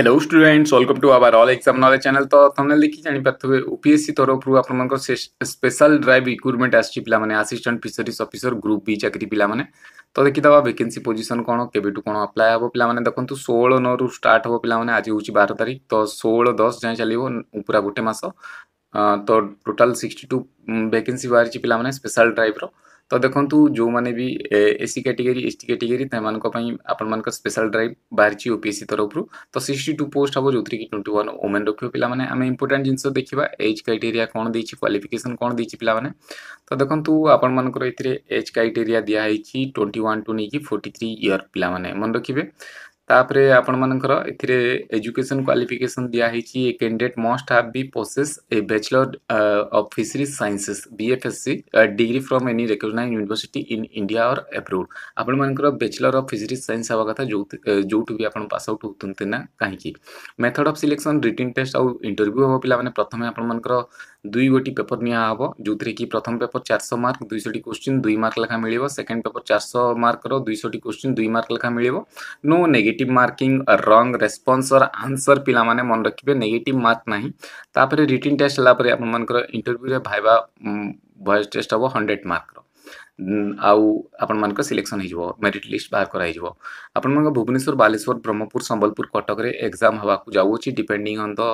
hello students welcome to our all exam knowledge channel तो तुमने देखी जानिपारे ओपीएससी तरफ आप स्पेशल ड्राइव रिक्रुटमेंट आसी पे assistant fisheries officer group B चाकरी पे तो देखीदा वैकेंसी पोजिशन कौन केवठू कौन अप्लाय हे पे देखो षोह नौ रु स्टार्ट हे पे आज हूँ बार तारीख तो षोह दस जाए चलो पूरा गोटे मस तो टोटाल सिक्सटी टू वैकेंसी बाहरी पे स्पेशल ड्राइव र ତ ଦେଖନ୍ତୁ ଯେଉଁମାନେ B C category S T category ସେମାନଙ୍କ ପାଇଁ ଆପଣମାନଙ୍କ ସ୍ପେଶାଲ ଡ୍ରାଇଭ୍ ବାହାରିଛି ଓ ପି ଏସ୍ ସି ତରଫରୁ ତ ସିକ୍ସଟି ଟୁ ପୋଷ୍ଟ ହେବ ଯେଉଁଥିରେ କି ଟ୍ୱେଣ୍ଟି ୱାନ୍ ଓମେନ୍ ରଖିବ ପିଲାମାନେ ଆମେ ଇମ୍ପୋର୍ଟାଣ୍ଟ ଜିନିଷ ଦେଖିବା ଏଜ୍ କ୍ରାଇଟେରିଆ କ'ଣ ଦେଇଛି କ୍ୱାଲିଫିକେସନ୍ କ'ଣ ଦେଇଛି ପିଲାମାନେ ତ ଦେଖନ୍ତୁ ଆପଣମାନଙ୍କର ଏଥିରେ ଏଜ୍ କ୍ରାଇଟେରିଆ ଦିଆହେଇଛି ଟ୍ୱେଣ୍ଟି ୱାନ୍ ଟୁ ନେଇକି ଫୋର୍ଟି ଥ୍ରୀ ଇୟର୍ ପିଲାମାନେ ମନେ ରଖିବେ तापर आपण मानकर एजुकेशन क्वालिफिकेशन दिया दिखाई a candidate must have be possess a bachelor of fisheries sciences BFSc degree from any recognise university in India or abroad आपण मानकर बैचलर ऑफ फिशरीज साइंस हवा कथा जो जो भी आपन पास आउट होते ना कहीं method of selection written test आउ इंटरव्यू हम पे प्रथम आपर दुई गोटी पेपर निब जो कि प्रथम पेपर चार शौ मार्क दुईटी क्वेश्चन दुई मार्क लेखा मिले सेकेंड पेपर चार शौ मार्क दुईश क्वेश्चन दुई मार्क लेखा मिले नो नेगेट नेगेट मार्किंग रंग रेस्पन्स और आंसर पे मन रखिए नेगेट मार्क नापर रिटिन टेस्ट हालापर आपर इंटरव्यू में भाई भयस टेस्ट हम हंड्रेड मार्क आउ आपण सिलेक्शन हो मेरीट लिस्ट बाहर कर भुवनेश्वर बालेश्वर ब्रह्मपुर सम्बलपुर कटक एक्जाम हाँ जाऊँच डिपेडिंग अन् द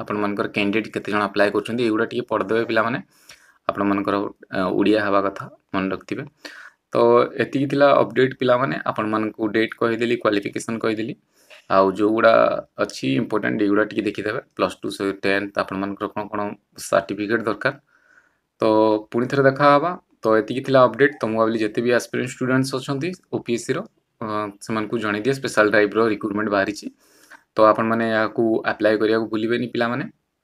आपर कैंडीडेट केत अप्लाय करते युवा टी पढ़देवे पे आपर ओडिया हवा कथा मन रखिथे तो एति थिला अपडेट पिला माने आपन मन को डेट कहि क्वाफिकेसन क्वालिफिकेशन कहि आ जो गुडा अच्छी इंपोर्टेंट ये गुडा टिक देखि प्लस टू से टेन्थ त आपन मन को कोन कोन दरकार तो पुनी थे देखा तो एति थिला अपडेट तुम भाबली जिते भी एस्पिरेंट स्टूडेंट्स अच्छा ओपीएससी रो से मन को जणि दिए स्पेशल ड्राइव रो बाहरी तो आपन माने याकू अप्लाई करिया को भूलिबेनी पिला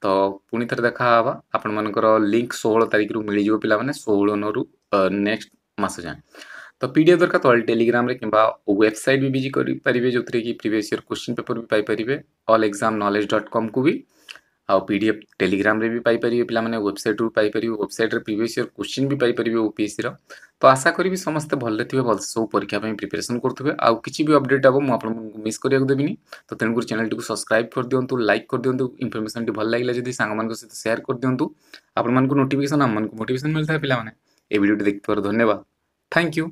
तो पुनी थरे देखा हाबा आपन लिंक षोह तारिख रु मिल जइबो पिला माने 16 नरु नेक्स्ट मास जाए तो पी डी दरकार तल टेलीग्राम कि वेबसाइट भी भिज करेंगे जो थी कि प्रिवियस इयर क्वेश्चन पेपर भी पारे अल एक्जाम नलेज डट कम को भी आउ पी डी एफ टेलीग्राम भी पारे पे वेबसाइट रू पार वेबसाइट प्रिवियस इयर क्वेश्चन भी पारे ओपीएससी तो आशा करी समस्त भले थे भलसे सब परीक्षापी प्रिपेरेसन करेंगे आउ किसी भी अपडेट हम मुझक मिस करा देवी तो तेणुकर चैनल को सब्सक्राइब कर दिंतु लाइक कर दिंतु इनफर्मेशन भल लगे जदि सांग सहित सेयार कर दिंतु आपको नोटिकेसन आम मोटेसन मिलता है पे भिडियो देखकर धन्यवाद थैंक यू